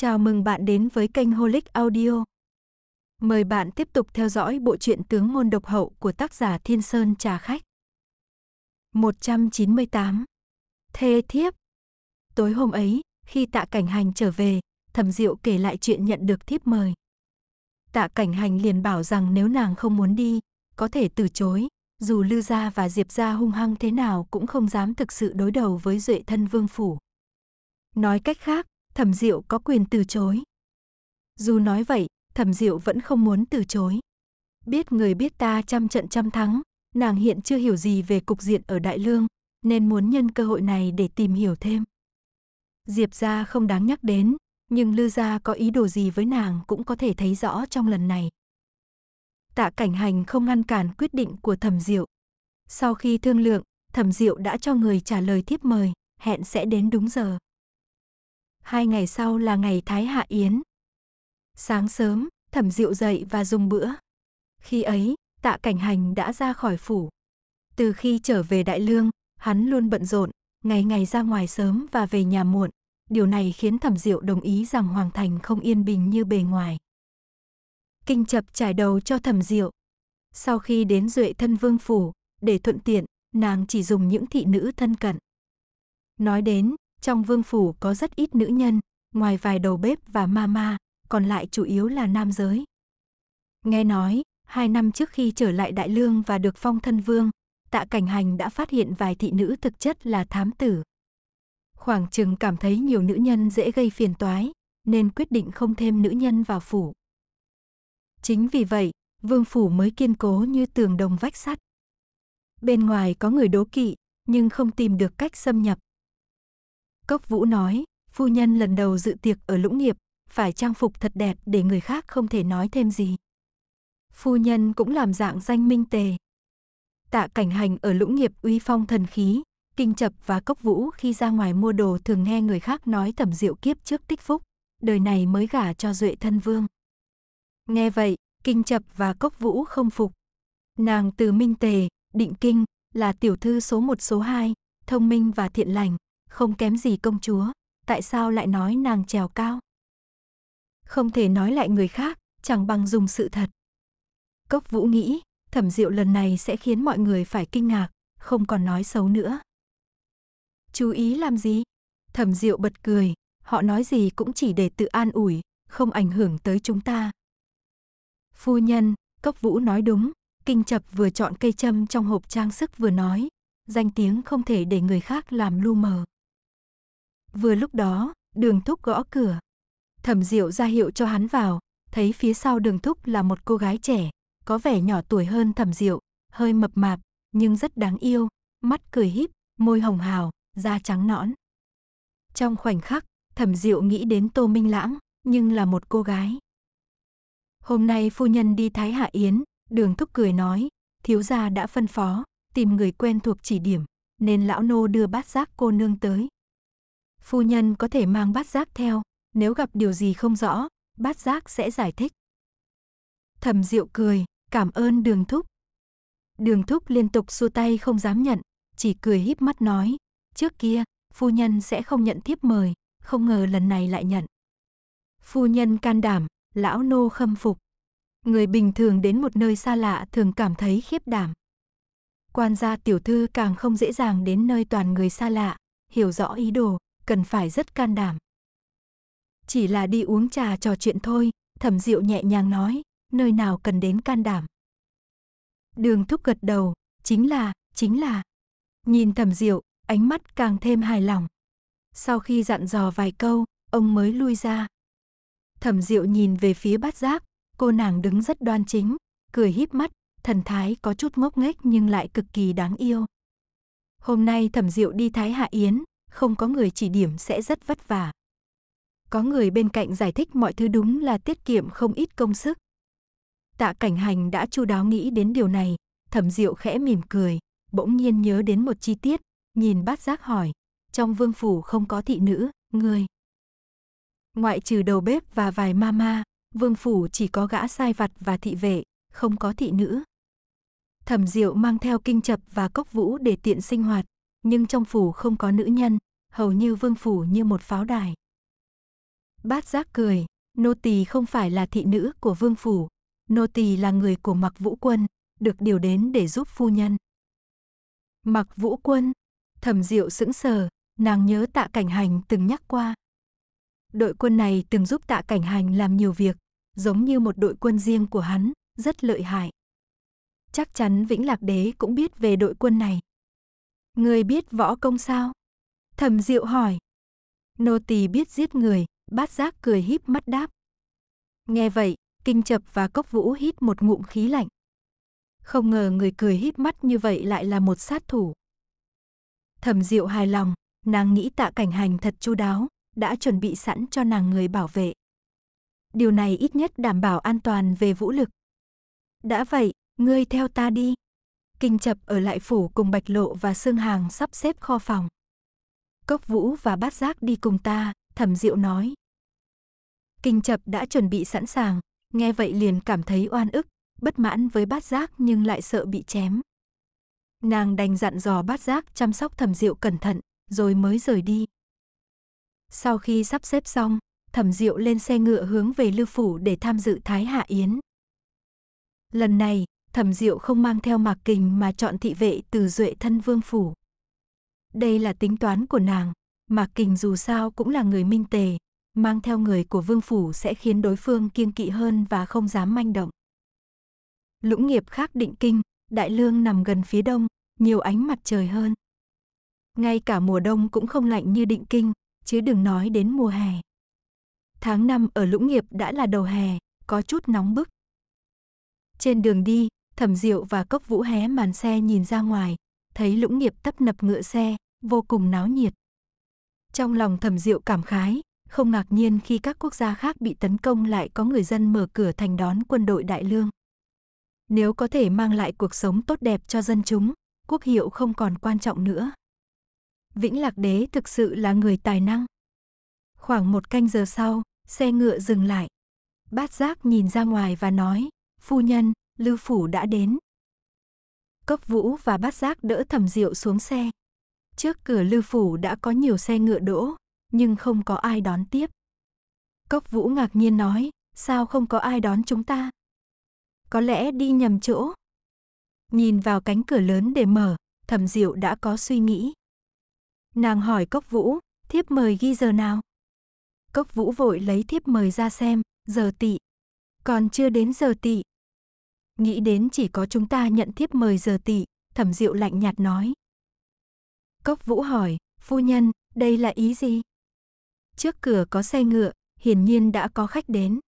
Chào mừng bạn đến với kênh Holic Audio. Mời bạn tiếp tục theo dõi bộ truyện Tướng môn độc hậu của tác giả Thiên Sơn Trà Khách. 198. Thê thiếp. Tối hôm ấy, khi Tạ Cảnh Hành trở về, Thẩm Diệu kể lại chuyện nhận được thiếp mời. Tạ Cảnh Hành liền bảo rằng nếu nàng không muốn đi, có thể từ chối, dù Lư gia và Diệp gia hung hăng thế nào cũng không dám thực sự đối đầu với Duệ thân vương phủ. Nói cách khác, thẩm diệu có quyền từ chối. Dù nói vậy, thẩm diệu vẫn không muốn từ chối. Biết người biết ta trăm trận trăm thắng, nàng hiện chưa hiểu gì về cục diện ở Đại Lương, nên muốn nhân cơ hội này để tìm hiểu thêm. Diệp gia không đáng nhắc đến, nhưng Lư gia có ý đồ gì với nàng cũng có thể thấy rõ trong lần này. Tạ Cảnh Hành không ngăn cản quyết định của Thẩm Diệu. Sau khi thương lượng, Thẩm Diệu đã cho người trả lời thiếp mời, hẹn sẽ đến đúng giờ hai ngày sau là ngày Thái Hạ Yến. Sáng sớm, thẩm diệu dậy và dùng bữa. Khi ấy, tạ cảnh hành đã ra khỏi phủ. Từ khi trở về Đại Lương, hắn luôn bận rộn, ngày ngày ra ngoài sớm và về nhà muộn. Điều này khiến thẩm diệu đồng ý rằng Hoàng Thành không yên bình như bề ngoài. Kinh chập trải đầu cho thẩm diệu. Sau khi đến duệ thân vương phủ, để thuận tiện, nàng chỉ dùng những thị nữ thân cận. Nói đến, trong vương phủ có rất ít nữ nhân, ngoài vài đầu bếp và mama, còn lại chủ yếu là nam giới. Nghe nói, hai năm trước khi trở lại Đại Lương và được phong thân vương, tạ cảnh hành đã phát hiện vài thị nữ thực chất là thám tử. Khoảng chừng cảm thấy nhiều nữ nhân dễ gây phiền toái, nên quyết định không thêm nữ nhân vào phủ. Chính vì vậy, vương phủ mới kiên cố như tường đồng vách sắt. Bên ngoài có người đố kỵ, nhưng không tìm được cách xâm nhập. Cốc Vũ nói, phu nhân lần đầu dự tiệc ở Lũng Nghiệp, phải trang phục thật đẹp để người khác không thể nói thêm gì. Phu nhân cũng làm dạng danh minh tề. Tạ cảnh hành ở Lũng Nghiệp uy phong thần khí, kinh chập và cốc vũ khi ra ngoài mua đồ thường nghe người khác nói tầm diệu kiếp trước tích phúc, đời này mới gả cho duệ thân vương. Nghe vậy, kinh chập và cốc vũ không phục. Nàng từ minh tề, định kinh, là tiểu thư số một số hai, thông minh và thiện lành, không kém gì công chúa, tại sao lại nói nàng trèo cao? Không thể nói lại người khác, chẳng bằng dùng sự thật. Cốc Vũ nghĩ, thẩm diệu lần này sẽ khiến mọi người phải kinh ngạc, không còn nói xấu nữa. Chú ý làm gì? Thẩm diệu bật cười, họ nói gì cũng chỉ để tự an ủi, không ảnh hưởng tới chúng ta. Phu nhân, Cốc Vũ nói đúng, Kinh Chập vừa chọn cây châm trong hộp trang sức vừa nói, danh tiếng không thể để người khác làm lu mờ. Vừa lúc đó, đường thúc gõ cửa. Thẩm Diệu ra hiệu cho hắn vào, thấy phía sau đường thúc là một cô gái trẻ, có vẻ nhỏ tuổi hơn Thẩm Diệu, hơi mập mạp, nhưng rất đáng yêu, mắt cười híp, môi hồng hào, da trắng nõn. Trong khoảnh khắc, Thẩm Diệu nghĩ đến Tô Minh Lãng, nhưng là một cô gái. Hôm nay phu nhân đi Thái Hạ Yến, đường thúc cười nói, thiếu gia đã phân phó, tìm người quen thuộc chỉ điểm, nên lão nô đưa bát giác cô nương tới. Phu nhân có thể mang bát giác theo, nếu gặp điều gì không rõ, bát giác sẽ giải thích. Thẩm Diệu cười, cảm ơn Đường Thúc. Đường Thúc liên tục xua tay không dám nhận, chỉ cười híp mắt nói, trước kia, phu nhân sẽ không nhận thiếp mời, không ngờ lần này lại nhận. Phu nhân can đảm, lão nô khâm phục. Người bình thường đến một nơi xa lạ thường cảm thấy khiếp đảm. Quan gia tiểu thư càng không dễ dàng đến nơi toàn người xa lạ, hiểu rõ ý đồ, cần phải rất can đảm. Chỉ là đi uống trà trò chuyện thôi, thẩm diệu nhẹ nhàng nói, nơi nào cần đến can đảm. Đường thúc gật đầu, chính là, chính là. Nhìn thẩm diệu, ánh mắt càng thêm hài lòng. Sau khi dặn dò vài câu, ông mới lui ra. Thẩm diệu nhìn về phía bát giác, cô nàng đứng rất đoan chính, cười híp mắt, thần thái có chút ngốc nghếch nhưng lại cực kỳ đáng yêu. Hôm nay thẩm diệu đi Thái Hạ Yến, không có người chỉ điểm sẽ rất vất vả. Có người bên cạnh giải thích mọi thứ đúng là tiết kiệm không ít công sức. Tạ Cảnh Hành đã chu đáo nghĩ đến điều này, Thẩm Diệu khẽ mỉm cười, bỗng nhiên nhớ đến một chi tiết, nhìn Bát Giác hỏi, trong vương phủ không có thị nữ, người Ngoại trừ đầu bếp và vài mama, vương phủ chỉ có gã sai vặt và thị vệ, không có thị nữ. Thẩm Diệu mang theo kinh chập và cốc vũ để tiện sinh hoạt, nhưng trong phủ không có nữ nhân, hầu như vương phủ như một pháo đài. Bát giác cười, nô tỳ không phải là thị nữ của vương phủ, nô tỳ là người của mặc vũ quân, được điều đến để giúp phu nhân. Mặc vũ quân, thẩm diệu sững sờ, nàng nhớ tạ cảnh hành từng nhắc qua. Đội quân này từng giúp tạ cảnh hành làm nhiều việc, giống như một đội quân riêng của hắn, rất lợi hại. Chắc chắn Vĩnh Lạc Đế cũng biết về đội quân này người biết võ công sao? Thẩm Diệu hỏi. Nô tỳ biết giết người, bát giác cười híp mắt đáp. Nghe vậy, kinh chập và cốc vũ hít một ngụm khí lạnh. Không ngờ người cười híp mắt như vậy lại là một sát thủ. Thẩm Diệu hài lòng, nàng nghĩ tạ cảnh hành thật chu đáo, đã chuẩn bị sẵn cho nàng người bảo vệ. Điều này ít nhất đảm bảo an toàn về vũ lực. Đã vậy, ngươi theo ta đi. Kinh Chập ở lại phủ cùng Bạch Lộ và Sương Hàng sắp xếp kho phòng. Cốc Vũ và Bát Giác đi cùng ta, Thẩm Diệu nói. Kinh Chập đã chuẩn bị sẵn sàng, nghe vậy liền cảm thấy oan ức, bất mãn với Bát Giác nhưng lại sợ bị chém. Nàng đành dặn dò Bát Giác chăm sóc Thẩm Diệu cẩn thận, rồi mới rời đi. Sau khi sắp xếp xong, Thẩm Diệu lên xe ngựa hướng về Lưu phủ để tham dự Thái Hạ Yến. Lần này, thẩm diệu không mang theo mạc kình mà chọn thị vệ từ duệ thân vương phủ. Đây là tính toán của nàng, mạc kình dù sao cũng là người minh tề, mang theo người của vương phủ sẽ khiến đối phương kiêng kỵ hơn và không dám manh động. Lũng nghiệp khác định kinh, đại lương nằm gần phía đông, nhiều ánh mặt trời hơn. Ngay cả mùa đông cũng không lạnh như định kinh, chứ đừng nói đến mùa hè. Tháng năm ở Lũng Nghiệp đã là đầu hè, có chút nóng bức. Trên đường đi, Thẩm Diệu và Cốc Vũ hé màn xe nhìn ra ngoài, thấy Lũng Nghiệp tấp nập ngựa xe, vô cùng náo nhiệt. Trong lòng Thẩm Diệu cảm khái, không ngạc nhiên khi các quốc gia khác bị tấn công lại có người dân mở cửa thành đón quân đội đại lương. Nếu có thể mang lại cuộc sống tốt đẹp cho dân chúng, quốc hiệu không còn quan trọng nữa. Vĩnh Lạc Đế thực sự là người tài năng. Khoảng một canh giờ sau, xe ngựa dừng lại. Bát giác nhìn ra ngoài và nói, phu nhân, Lưu Phủ đã đến. Cốc Vũ và Bát Giác đỡ Thẩm Diệu xuống xe. Trước cửa Lưu Phủ đã có nhiều xe ngựa đỗ, nhưng không có ai đón tiếp. Cốc Vũ ngạc nhiên nói, sao không có ai đón chúng ta? Có lẽ đi nhầm chỗ. Nhìn vào cánh cửa lớn để mở, Thẩm Diệu đã có suy nghĩ. Nàng hỏi Cốc Vũ, thiếp mời ghi giờ nào? Cốc Vũ vội lấy thiếp mời ra xem, giờ tị. Còn chưa đến giờ tị, nghĩ đến chỉ có chúng ta nhận thiếp mời giờ tỷ, thẩm diệu lạnh nhạt nói. Cốc vũ hỏi, phu nhân, đây là ý gì? Trước cửa có xe ngựa, hiển nhiên đã có khách đến.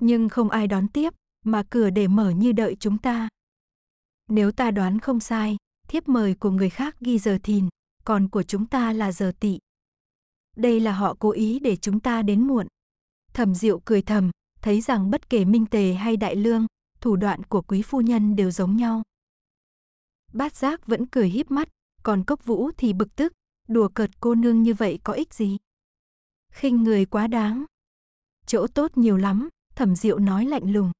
Nhưng không ai đón tiếp, mà cửa để mở như đợi chúng ta. Nếu ta đoán không sai, thiếp mời của người khác ghi giờ thìn, còn của chúng ta là giờ tị. Đây là họ cố ý để chúng ta đến muộn. Thẩm Diệu cười thầm, thấy rằng bất kể Minh Tề hay Đại Lương, thủ đoạn của quý phu nhân đều giống nhau. Bát giác vẫn cười híp mắt, còn cốc vũ thì bực tức, đùa cợt cô nương như vậy có ích gì. khinh người quá đáng. Chỗ tốt nhiều lắm, thẩm diệu nói lạnh lùng.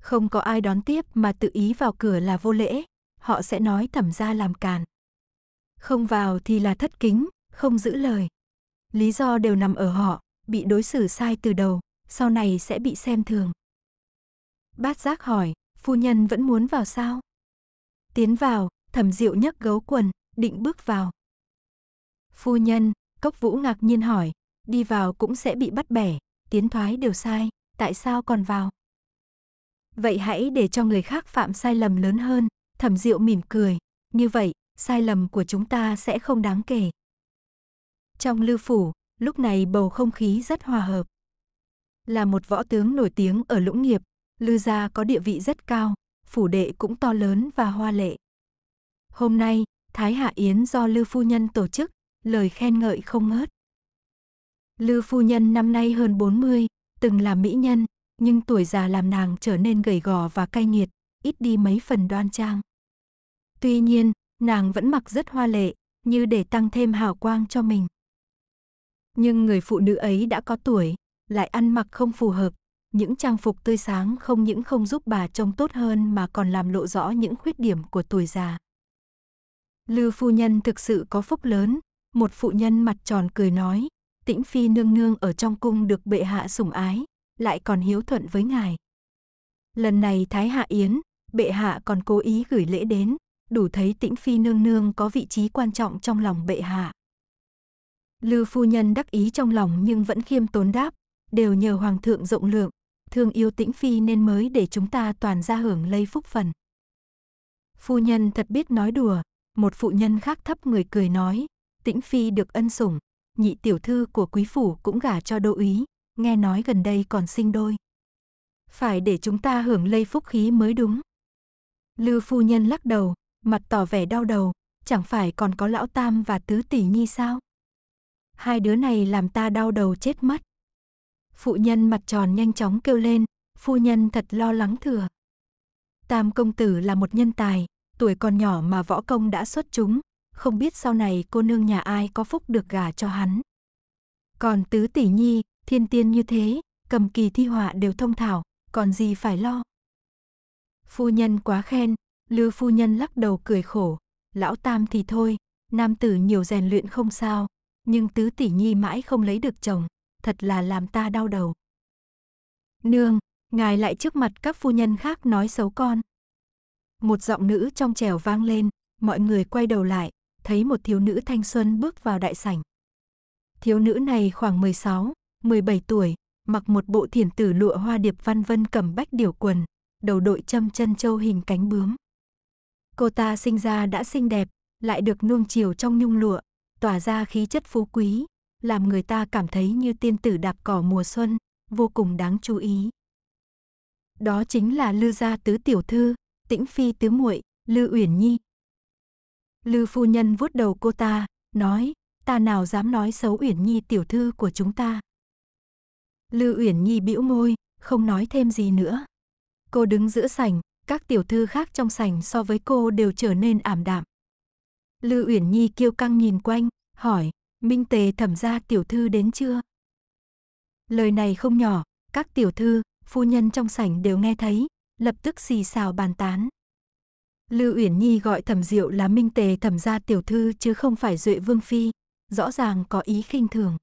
Không có ai đón tiếp mà tự ý vào cửa là vô lễ, họ sẽ nói thẩm ra làm càn. Không vào thì là thất kính, không giữ lời. Lý do đều nằm ở họ, bị đối xử sai từ đầu, sau này sẽ bị xem thường. Bát giác hỏi, phu nhân vẫn muốn vào sao? Tiến vào, thẩm diệu nhấc gấu quần, định bước vào. Phu nhân, cốc vũ ngạc nhiên hỏi, đi vào cũng sẽ bị bắt bẻ, tiến thoái đều sai, tại sao còn vào? Vậy hãy để cho người khác phạm sai lầm lớn hơn, thẩm diệu mỉm cười, như vậy, sai lầm của chúng ta sẽ không đáng kể. Trong lưu phủ, lúc này bầu không khí rất hòa hợp. Là một võ tướng nổi tiếng ở Lũng Nghiệp, Lư gia có địa vị rất cao, phủ đệ cũng to lớn và hoa lệ. Hôm nay, Thái Hạ Yến do Lư Phu Nhân tổ chức, lời khen ngợi không ngớt. Lư Phu Nhân năm nay hơn 40, từng là mỹ nhân, nhưng tuổi già làm nàng trở nên gầy gò và cay nghiệt, ít đi mấy phần đoan trang. Tuy nhiên, nàng vẫn mặc rất hoa lệ, như để tăng thêm hào quang cho mình. Nhưng người phụ nữ ấy đã có tuổi, lại ăn mặc không phù hợp, những trang phục tươi sáng không những không giúp bà trông tốt hơn mà còn làm lộ rõ những khuyết điểm của tuổi già. Lưu phu nhân thực sự có phúc lớn, một phụ nhân mặt tròn cười nói, tĩnh phi nương nương ở trong cung được bệ hạ sủng ái, lại còn hiếu thuận với ngài. Lần này Thái Hạ Yến, bệ hạ còn cố ý gửi lễ đến, đủ thấy tĩnh phi nương nương có vị trí quan trọng trong lòng bệ hạ. Lưu phu nhân đắc ý trong lòng nhưng vẫn khiêm tốn đáp, đều nhờ hoàng thượng rộng lượng, thương yêu tĩnh phi nên mới để chúng ta toàn ra hưởng lây phúc phần. Phu nhân thật biết nói đùa, một phụ nhân khác thấp người cười nói, tĩnh phi được ân sủng, nhị tiểu thư của quý phủ cũng gả cho đô ý nghe nói gần đây còn sinh đôi. Phải để chúng ta hưởng lây phúc khí mới đúng. Lư phu nhân lắc đầu, mặt tỏ vẻ đau đầu, chẳng phải còn có lão tam và tứ tỷ nhi sao? Hai đứa này làm ta đau đầu chết mất. Phụ nhân mặt tròn nhanh chóng kêu lên, phu nhân thật lo lắng thừa. Tam công tử là một nhân tài, tuổi còn nhỏ mà võ công đã xuất chúng, không biết sau này cô nương nhà ai có phúc được gả cho hắn. Còn tứ tỷ nhi, thiên tiên như thế, cầm kỳ thi họa đều thông thảo, còn gì phải lo. Phu nhân quá khen, lư phu nhân lắc đầu cười khổ, lão tam thì thôi, nam tử nhiều rèn luyện không sao, nhưng tứ tỷ nhi mãi không lấy được chồng thật là làm ta đau đầu. Nương, ngài lại trước mặt các phu nhân khác nói xấu con. Một giọng nữ trong trẻo vang lên, mọi người quay đầu lại, thấy một thiếu nữ thanh xuân bước vào đại sảnh. Thiếu nữ này khoảng 16, 17 tuổi, mặc một bộ thiển tử lụa hoa điệp văn vân cầm bách điểu quần, đầu đội châm chân châu hình cánh bướm. Cô ta sinh ra đã xinh đẹp, lại được nuông chiều trong nhung lụa, tỏa ra khí chất phú quý, làm người ta cảm thấy như tiên tử đạp cỏ mùa xuân, vô cùng đáng chú ý. Đó chính là Lư gia tứ tiểu thư, Tĩnh phi tứ muội, Lư Uyển Nhi. Lư phu nhân vuốt đầu cô ta, nói, ta nào dám nói xấu Uyển Nhi tiểu thư của chúng ta. Lư Uyển Nhi bĩu môi, không nói thêm gì nữa. Cô đứng giữa sảnh, các tiểu thư khác trong sảnh so với cô đều trở nên ảm đạm. Lư Uyển Nhi kiêu căng nhìn quanh, hỏi, Minh Tề thẩm gia tiểu thư đến chưa? Lời này không nhỏ, các tiểu thư, phu nhân trong sảnh đều nghe thấy, lập tức xì xào bàn tán. Lưu Uyển Nhi gọi thẩm diệu là Minh Tề thẩm gia tiểu thư chứ không phải Duệ Vương Phi, rõ ràng có ý khinh thường.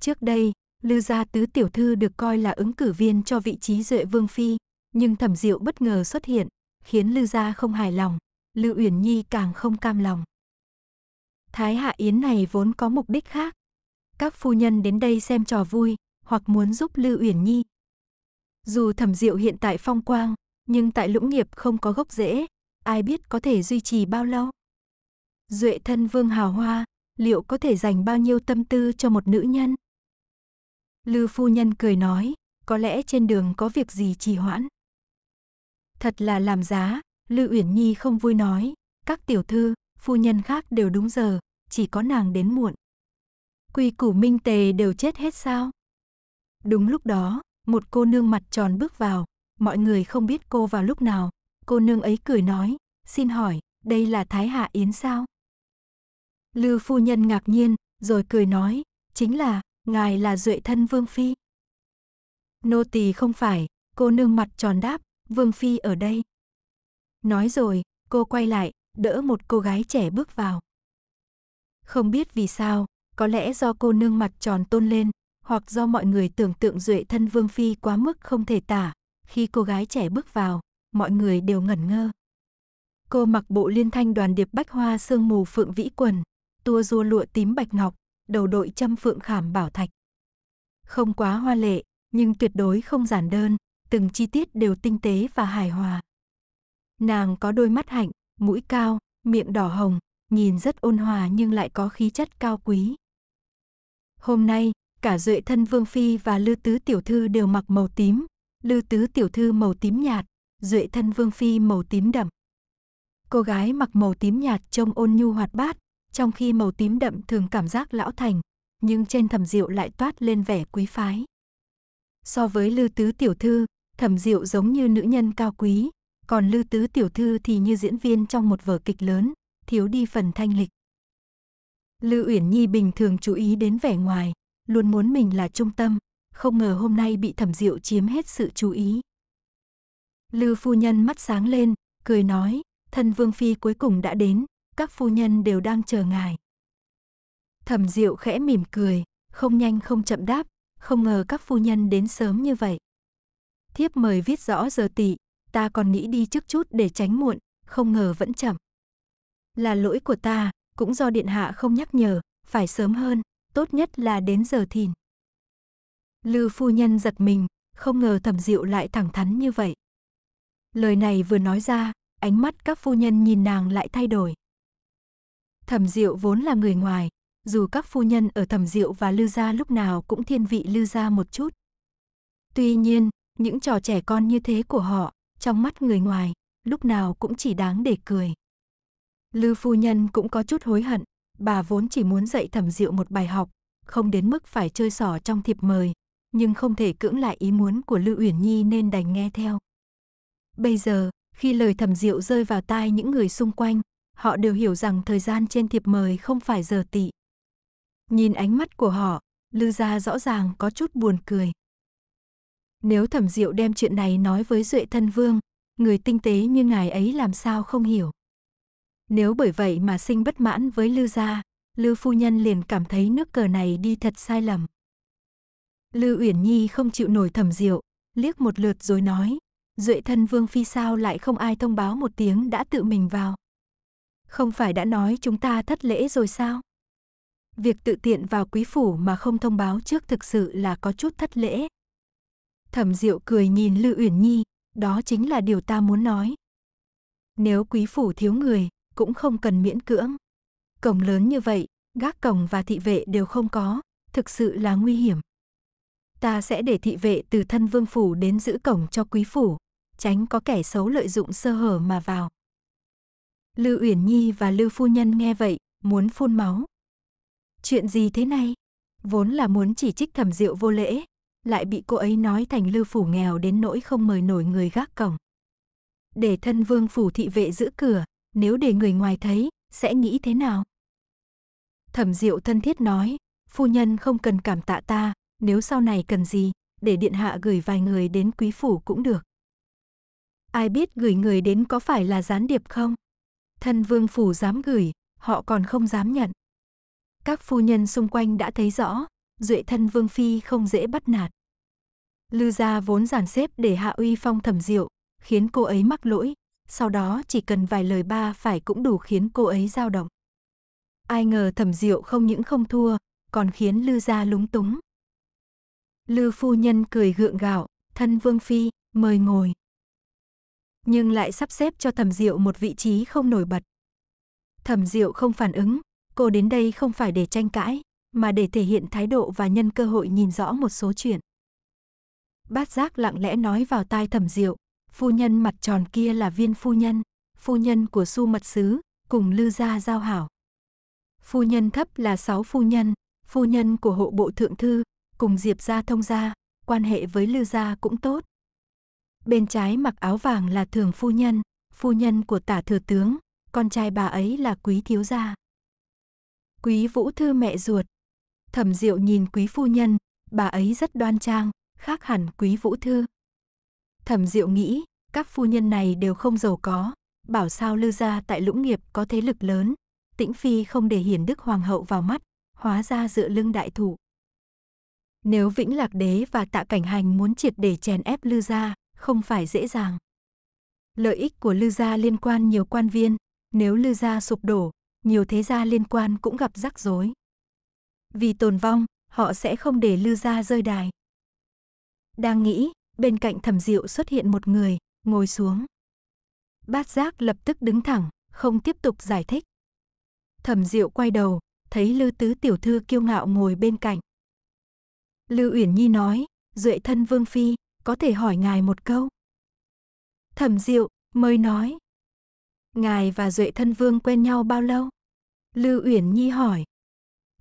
Trước đây, Lưu gia tứ tiểu thư được coi là ứng cử viên cho vị trí Duệ Vương Phi, nhưng thẩm diệu bất ngờ xuất hiện, khiến Lưu gia không hài lòng, Lưu Uyển Nhi càng không cam lòng. Thái Hạ Yến này vốn có mục đích khác. Các phu nhân đến đây xem trò vui, hoặc muốn giúp Lưu Uyển Nhi. Dù thẩm diệu hiện tại phong quang, nhưng tại lũng nghiệp không có gốc rễ, ai biết có thể duy trì bao lâu. Duệ thân vương hào hoa, liệu có thể dành bao nhiêu tâm tư cho một nữ nhân? Lưu phu nhân cười nói, có lẽ trên đường có việc gì trì hoãn. Thật là làm giá, Lưu Uyển Nhi không vui nói, các tiểu thư, phu nhân khác đều đúng giờ, chỉ có nàng đến muộn. Quy củ minh tề đều chết hết sao? Đúng lúc đó, một cô nương mặt tròn bước vào, mọi người không biết cô vào lúc nào, cô nương ấy cười nói, xin hỏi, đây là Thái Hạ Yến sao? Lư phu nhân ngạc nhiên, rồi cười nói, chính là, ngài là duệ thân Vương Phi. Nô tỳ không phải, cô nương mặt tròn đáp, Vương Phi ở đây. Nói rồi, cô quay lại, đỡ một cô gái trẻ bước vào. Không biết vì sao, có lẽ do cô nương mặt tròn tôn lên, hoặc do mọi người tưởng tượng duệ thân vương phi quá mức không thể tả, khi cô gái trẻ bước vào, mọi người đều ngẩn ngơ. Cô mặc bộ liên thanh đoàn điệp bách hoa sương mù phượng vĩ quần, tua rua lụa tím bạch ngọc, đầu đội châm phượng khảm bảo thạch. Không quá hoa lệ, nhưng tuyệt đối không giản đơn, từng chi tiết đều tinh tế và hài hòa. Nàng có đôi mắt hạnh, mũi cao, miệng đỏ hồng, nhìn rất ôn hòa nhưng lại có khí chất cao quý. Hôm nay, cả duệ thân Vương Phi và Lư Tứ Tiểu Thư đều mặc màu tím, Lư Tứ Tiểu Thư màu tím nhạt, duệ thân Vương Phi màu tím đậm. Cô gái mặc màu tím nhạt trông ôn nhu hoạt bát, trong khi màu tím đậm thường cảm giác lão thành, nhưng trên thẩm diệu lại toát lên vẻ quý phái. So với Lư Tứ Tiểu Thư, thẩm diệu giống như nữ nhân cao quý, còn lưu Tứ tiểu thư thì như diễn viên trong một vở kịch lớn, thiếu đi phần thanh lịch. lưu Uyển Nhi bình thường chú ý đến vẻ ngoài, luôn muốn mình là trung tâm, không ngờ hôm nay bị Thẩm Diệu chiếm hết sự chú ý. lưu phu nhân mắt sáng lên, cười nói, thân vương phi cuối cùng đã đến, các phu nhân đều đang chờ ngài. Thẩm Diệu khẽ mỉm cười, không nhanh không chậm đáp, không ngờ các phu nhân đến sớm như vậy. Thiếp mời viết rõ giờ tị, ta còn nghĩ đi trước chút để tránh muộn, không ngờ vẫn chậm. Là lỗi của ta, cũng do điện hạ không nhắc nhở, phải sớm hơn, tốt nhất là đến giờ thìn. Lư phu nhân giật mình, không ngờ thẩm diệu lại thẳng thắn như vậy. Lời này vừa nói ra, ánh mắt các phu nhân nhìn nàng lại thay đổi. Thẩm diệu vốn là người ngoài, dù các phu nhân ở thẩm diệu và lư gia lúc nào cũng thiên vị lư gia một chút. Tuy nhiên, những trò trẻ con như thế của họ trong mắt người ngoài, lúc nào cũng chỉ đáng để cười. Lư phu nhân cũng có chút hối hận, bà vốn chỉ muốn dạy thẩm diệu một bài học, không đến mức phải chơi xỏ trong thiệp mời, nhưng không thể cưỡng lại ý muốn của Lư Uyển Nhi nên đành nghe theo. Bây giờ, khi lời thẩm diệu rơi vào tai những người xung quanh, họ đều hiểu rằng thời gian trên thiệp mời không phải giờ tị. Nhìn ánh mắt của họ, Lư gia rõ ràng có chút buồn cười. Nếu thẩm diệu đem chuyện này nói với Duệ Thân Vương, người tinh tế như ngài ấy làm sao không hiểu. Nếu bởi vậy mà sinh bất mãn với Lư gia, Lư phu nhân liền cảm thấy nước cờ này đi thật sai lầm. Lư Uyển Nhi không chịu nổi thẩm diệu, liếc một lượt rồi nói, Duệ thân vương phi sao lại không ai thông báo một tiếng đã tự mình vào. Không phải đã nói chúng ta thất lễ rồi sao? Việc tự tiện vào quý phủ mà không thông báo trước thực sự là có chút thất lễ, Thẩm Diệu cười nhìn Lư Uyển Nhi, đó chính là điều ta muốn nói. Nếu quý phủ thiếu người, cũng không cần miễn cưỡng. Cổng lớn như vậy, gác cổng và thị vệ đều không có, thực sự là nguy hiểm. Ta sẽ để thị vệ từ thân vương phủ đến giữ cổng cho quý phủ, tránh có kẻ xấu lợi dụng sơ hở mà vào. Lư Uyển Nhi và Lư phu nhân nghe vậy, muốn phun máu. Chuyện gì thế này? Vốn là muốn chỉ trích Thẩm Diệu vô lễ, lại bị cô ấy nói thành lưu phủ nghèo đến nỗi không mời nổi người gác cổng. Để thân vương phủ thị vệ giữ cửa, nếu để người ngoài thấy, sẽ nghĩ thế nào? Thẩm diệu thân thiết nói, phu nhân không cần cảm tạ ta, nếu sau này cần gì, để điện hạ gửi vài người đến quý phủ cũng được. Ai biết gửi người đến có phải là gián điệp không? Thân vương phủ dám gửi, họ còn không dám nhận. Các phu nhân xung quanh đã thấy rõ, duệ thân vương phi không dễ bắt nạt. Lư gia vốn giản xếp để hạ uy phong thẩm diệu, khiến cô ấy mắc lỗi, sau đó chỉ cần vài lời ba phải cũng đủ khiến cô ấy dao động. Ai ngờ thẩm diệu không những không thua, còn khiến Lư gia lúng túng. Lư phu nhân cười gượng gạo, thân vương phi, mời ngồi. Nhưng lại sắp xếp cho thẩm diệu một vị trí không nổi bật. Thẩm diệu không phản ứng, cô đến đây không phải để tranh cãi, mà để thể hiện thái độ và nhân cơ hội nhìn rõ một số chuyện. Bát giác lặng lẽ nói vào tai thẩm diệu, phu nhân mặt tròn kia là viên phu nhân, phu nhân của su mật sứ, cùng lư gia giao hảo. Phu nhân thấp là sáu phu nhân, phu nhân của hộ bộ thượng thư, cùng diệp gia thông gia, quan hệ với lư gia cũng tốt. Bên trái mặc áo vàng là thường phu nhân, phu nhân của tả thừa tướng, con trai bà ấy là quý thiếu gia. Quý vũ thư mẹ ruột, Thẩm Diệu nhìn quý phu nhân, bà ấy rất đoan trang, khác hẳn quý vũ thư. Thẩm Diệu nghĩ, các phu nhân này đều không giàu có, bảo sao Lưu gia tại Lũng Nghiệp có thế lực lớn, Tĩnh phi không để hiển đức hoàng hậu vào mắt, hóa ra dựa lưng đại thủ. Nếu Vĩnh Lạc đế và Tạ Cảnh Hành muốn triệt để chèn ép Lư gia, không phải dễ dàng. Lợi ích của Lư gia liên quan nhiều quan viên, nếu Lư gia sụp đổ, nhiều thế gia liên quan cũng gặp rắc rối. Vì tồn vong, họ sẽ không để Lư Gia rơi đài. Đang nghĩ, bên cạnh thẩm diệu xuất hiện một người, ngồi xuống. Bát giác lập tức đứng thẳng, không tiếp tục giải thích. Thẩm diệu quay đầu, thấy Lư Tứ tiểu thư kiêu ngạo ngồi bên cạnh. Lư Uyển Nhi nói, duệ thân Vương Phi, có thể hỏi ngài một câu. Thẩm diệu, mới nói. Ngài và duệ thân Vương quen nhau bao lâu? Lư Uyển Nhi hỏi,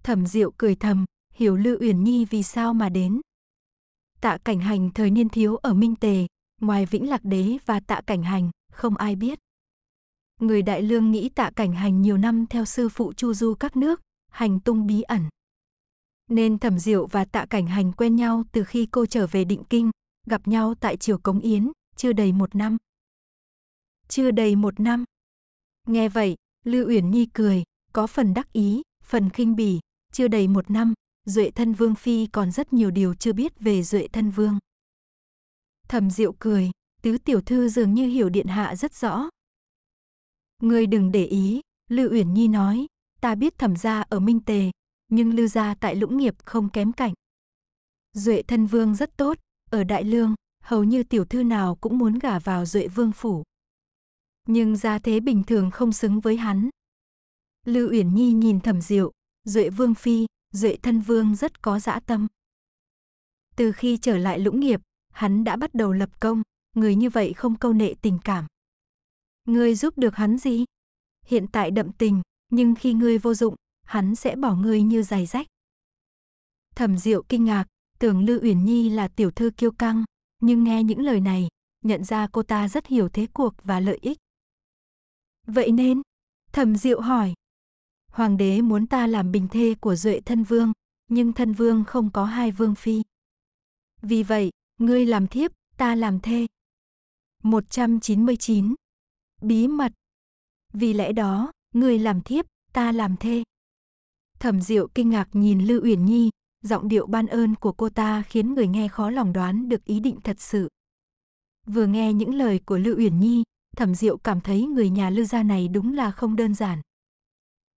Thẩm Diệu cười thầm, hiểu Lư Uyển Nhi vì sao mà đến. Tạ Cảnh Hành thời niên thiếu ở Minh Tề, ngoài Vĩnh Lạc Đế và Tạ Cảnh Hành, không ai biết. Người Đại Lương nghĩ Tạ Cảnh Hành nhiều năm theo sư phụ Chu Du các nước, hành tung bí ẩn. Nên Thẩm Diệu và Tạ Cảnh Hành quen nhau từ khi cô trở về Định Kinh, gặp nhau tại Triều Cống Yến, chưa đầy một năm. Chưa đầy một năm. Nghe vậy, Lưu Uyển Nhi cười, có phần đắc ý, phần khinh bỉ, chưa đầy một năm, Duệ Thân Vương Phi còn rất nhiều điều chưa biết về Duệ Thân Vương. Thẩm Diệu cười, tứ tiểu thư dường như hiểu điện hạ rất rõ. người đừng để ý, lưu Uyển Nhi nói, ta biết thẩm gia ở Minh Tề, nhưng lưu gia tại Lũng Nghiệp không kém cạnh. Duệ Thân Vương rất tốt, ở Đại Lương, hầu như tiểu thư nào cũng muốn gả vào Duệ Vương phủ. Nhưng gia thế bình thường không xứng với hắn. lưu Uyển Nhi nhìn Thẩm Diệu, Duệ Vương Phi, Duệ Thân Vương rất có dã tâm. Từ khi trở lại lũng nghiệp, hắn đã bắt đầu lập công, người như vậy không câu nệ tình cảm. Ngươi giúp được hắn gì? Hiện tại đậm tình, nhưng khi ngươi vô dụng, hắn sẽ bỏ ngươi như giày rách. Thẩm Diệu kinh ngạc, tưởng Lư Uyển Nhi là tiểu thư kiêu căng, nhưng nghe những lời này, nhận ra cô ta rất hiểu thế cuộc và lợi ích. Vậy nên, Thẩm Diệu hỏi, Hoàng đế muốn ta làm bình thê của Duệ thân vương, nhưng thân vương không có hai vương phi. Vì vậy, ngươi làm thiếp, ta làm thê. 199. Bí mật. Vì lẽ đó, ngươi làm thiếp, ta làm thê. Thẩm Diệu kinh ngạc nhìn Lưu Uyển Nhi, giọng điệu ban ơn của cô ta khiến người nghe khó lòng đoán được ý định thật sự. Vừa nghe những lời của Lưu Uyển Nhi, Thẩm Diệu cảm thấy người nhà Lưu gia này đúng là không đơn giản.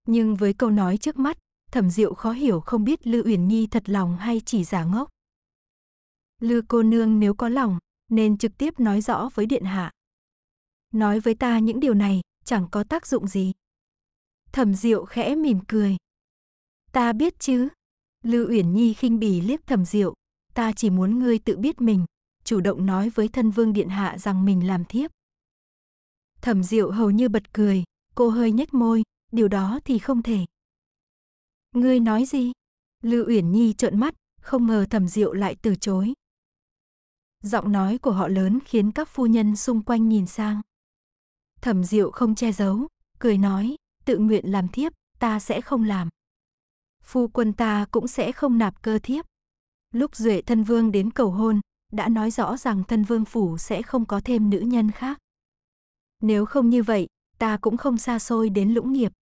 Nhưng với câu nói trước mắt, Thẩm Diệu khó hiểu không biết Lư Uyển Nhi thật lòng hay chỉ giả ngốc. Lư cô nương nếu có lòng, nên trực tiếp nói rõ với điện hạ. Nói với ta những điều này chẳng có tác dụng gì. Thẩm Diệu khẽ mỉm cười. Ta biết chứ. Lư Uyển Nhi khinh bỉ liếc Thẩm Diệu, ta chỉ muốn ngươi tự biết mình, chủ động nói với thân vương điện hạ rằng mình làm thiếp. Thẩm Diệu hầu như bật cười, cô hơi nhếch môi, điều đó thì không thể. Ngươi nói gì? Lưu Uyển Nhi trợn mắt, không ngờ Thẩm Diệu lại từ chối. Giọng nói của họ lớn khiến các phu nhân xung quanh nhìn sang. Thẩm Diệu không che giấu, cười nói, tự nguyện làm thiếp, ta sẽ không làm. Phu quân ta cũng sẽ không nạp cơ thiếp. Lúc Duệ Thân Vương đến cầu hôn, đã nói rõ rằng Thân Vương Phủ sẽ không có thêm nữ nhân khác. Nếu không như vậy, ta cũng không xa xôi đến lũng nghiệp.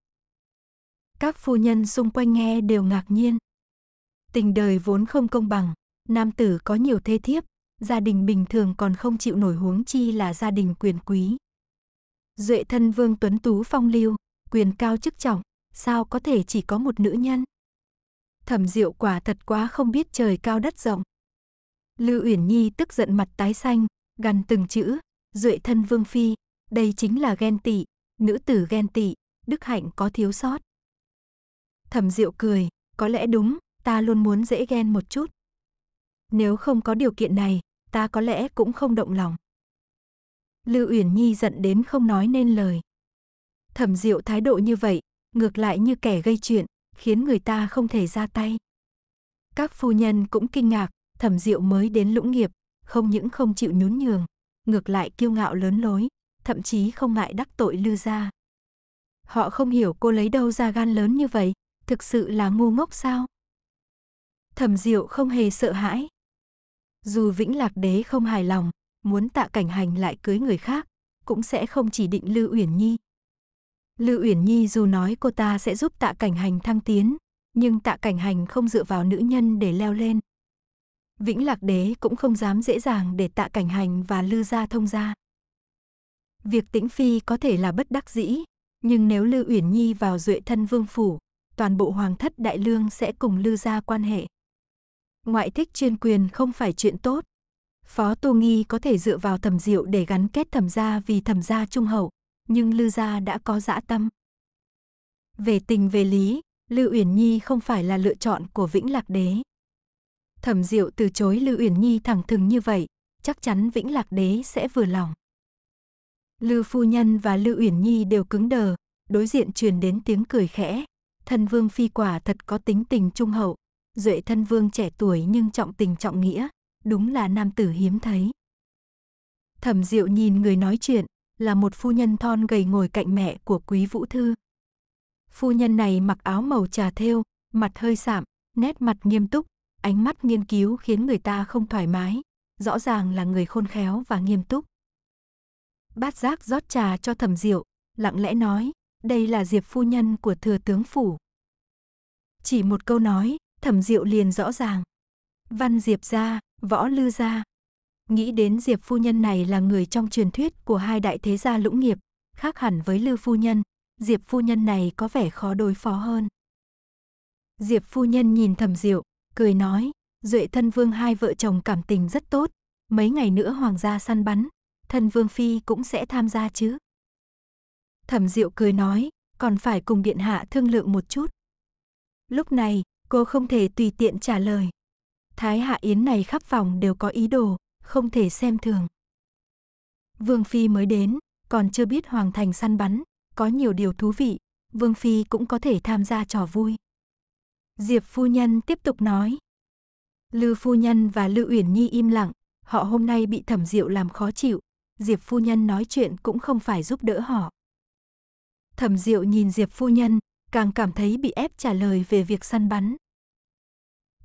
Các phu nhân xung quanh nghe đều ngạc nhiên. Tình đời vốn không công bằng, nam tử có nhiều thê thiếp, gia đình bình thường còn không chịu nổi huống chi là gia đình quyền quý. Duệ thân vương tuấn tú phong lưu, quyền cao chức trọng, sao có thể chỉ có một nữ nhân? Thẩm Diệu quả thật quá không biết trời cao đất rộng. Lưu Uyển Nhi tức giận mặt tái xanh, gằn từng chữ, "Duệ thân vương phi, đây chính là ghen tị, nữ tử ghen tị, đức hạnh có thiếu sót." Thẩm Diệu cười, có lẽ đúng, ta luôn muốn dễ ghen một chút. Nếu không có điều kiện này, ta có lẽ cũng không động lòng. Lưu Uyển Nhi giận đến không nói nên lời. Thẩm Diệu thái độ như vậy, ngược lại như kẻ gây chuyện, khiến người ta không thể ra tay. Các phu nhân cũng kinh ngạc, Thẩm Diệu mới đến Lũng Nghiệp, không những không chịu nhún nhường, ngược lại kiêu ngạo lớn lối, thậm chí không ngại đắc tội Lư gia. Họ không hiểu cô lấy đâu ra gan lớn như vậy, thực sự là ngu ngốc sao? Thẩm Diệu không hề sợ hãi. Dù Vĩnh Lạc Đế không hài lòng, muốn tạ cảnh hành lại cưới người khác, cũng sẽ không chỉ định Lưu Uyển Nhi. Lưu Uyển Nhi dù nói cô ta sẽ giúp tạ cảnh hành thăng tiến, nhưng tạ cảnh hành không dựa vào nữ nhân để leo lên. Vĩnh Lạc Đế cũng không dám dễ dàng để tạ cảnh hành và Lư Gia thông ra. Việc tĩnh phi có thể là bất đắc dĩ, nhưng nếu Lưu Uyển Nhi vào duệ thân vương phủ, toàn bộ hoàng thất đại lương sẽ cùng lư ra quan hệ. Ngoại thích chuyên quyền không phải chuyện tốt. Phó Tô Nghi có thể dựa vào thẩm diệu để gắn kết thẩm gia vì thẩm gia trung hậu, nhưng lư gia đã có dã tâm. Về tình về lý, Lưu Uyển Nhi không phải là lựa chọn của Vĩnh Lạc Đế. Thẩm Diệu từ chối Lưu Uyển Nhi thẳng thừng như vậy, chắc chắn Vĩnh Lạc Đế sẽ vừa lòng. Lưu phu nhân và Lưu Uyển Nhi đều cứng đờ, đối diện truyền đến tiếng cười khẽ thân vương phi quả thật có tính tình trung hậu, duệ thân vương trẻ tuổi nhưng trọng tình trọng nghĩa, đúng là nam tử hiếm thấy. Thẩm Diệu nhìn người nói chuyện, là một phu nhân thon gầy ngồi cạnh mẹ của Quý Vũ Thư. Phu nhân này mặc áo màu trà thêu, mặt hơi sạm, nét mặt nghiêm túc, ánh mắt nghiên cứu khiến người ta không thoải mái, rõ ràng là người khôn khéo và nghiêm túc. Bát giác rót trà cho Thẩm Diệu, lặng lẽ nói, đây là Diệp phu nhân của thừa tướng phủ. Chỉ một câu nói, thẩm diệu liền rõ ràng. Văn Diệp gia, võ lư gia. Nghĩ đến Diệp phu nhân này là người trong truyền thuyết của hai đại thế gia lũng nghiệp, khác hẳn với lư phu nhân, Diệp phu nhân này có vẻ khó đối phó hơn. Diệp phu nhân nhìn thẩm diệu, cười nói, Duệ thân vương hai vợ chồng cảm tình rất tốt, mấy ngày nữa hoàng gia săn bắn, thân vương phi cũng sẽ tham gia chứ. Thẩm Diệu cười nói, còn phải cùng điện hạ thương lượng một chút. Lúc này, cô không thể tùy tiện trả lời. Thái Hạ Yến này khắp phòng đều có ý đồ, không thể xem thường. Vương Phi mới đến, còn chưa biết Hoàng Thành săn bắn, có nhiều điều thú vị, Vương Phi cũng có thể tham gia trò vui. Diệp Phu Nhân tiếp tục nói. Lư Phu Nhân và Lư Uyển Nhi im lặng, họ hôm nay bị thẩm diệu làm khó chịu, Diệp Phu Nhân nói chuyện cũng không phải giúp đỡ họ. Thẩm Diệu nhìn Diệp phu nhân, càng cảm thấy bị ép trả lời về việc săn bắn.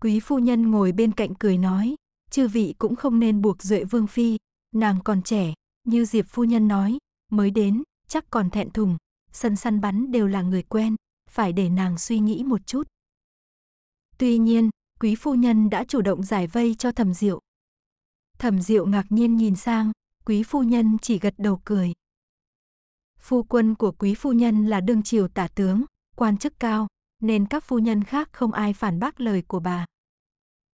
Quý phu nhân ngồi bên cạnh cười nói, chư vị cũng không nên buộc Duệ Vương Phi, nàng còn trẻ, như Diệp phu nhân nói, mới đến, chắc còn thẹn thùng, sân săn bắn đều là người quen, phải để nàng suy nghĩ một chút. Tuy nhiên, quý phu nhân đã chủ động giải vây cho thẩm diệu. Thẩm diệu ngạc nhiên nhìn sang, quý phu nhân chỉ gật đầu cười. Phu quân của quý phu nhân là đương triều tả tướng, quan chức cao, nên các phu nhân khác không ai phản bác lời của bà.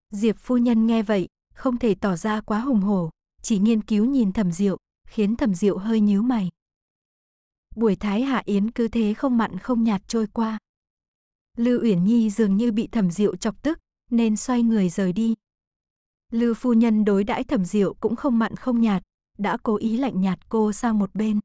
Diệp phu nhân nghe vậy, không thể tỏ ra quá hùng hổ, chỉ nghiên cứu nhìn thẩm diệu, khiến thẩm diệu hơi nhíu mày. Buổi thái hạ yến cứ thế không mặn không nhạt trôi qua. Lưu Uyển Nhi dường như bị thẩm diệu chọc tức, nên xoay người rời đi. Lưu phu nhân đối đãi thẩm diệu cũng không mặn không nhạt, đã cố ý lạnh nhạt cô sang một bên.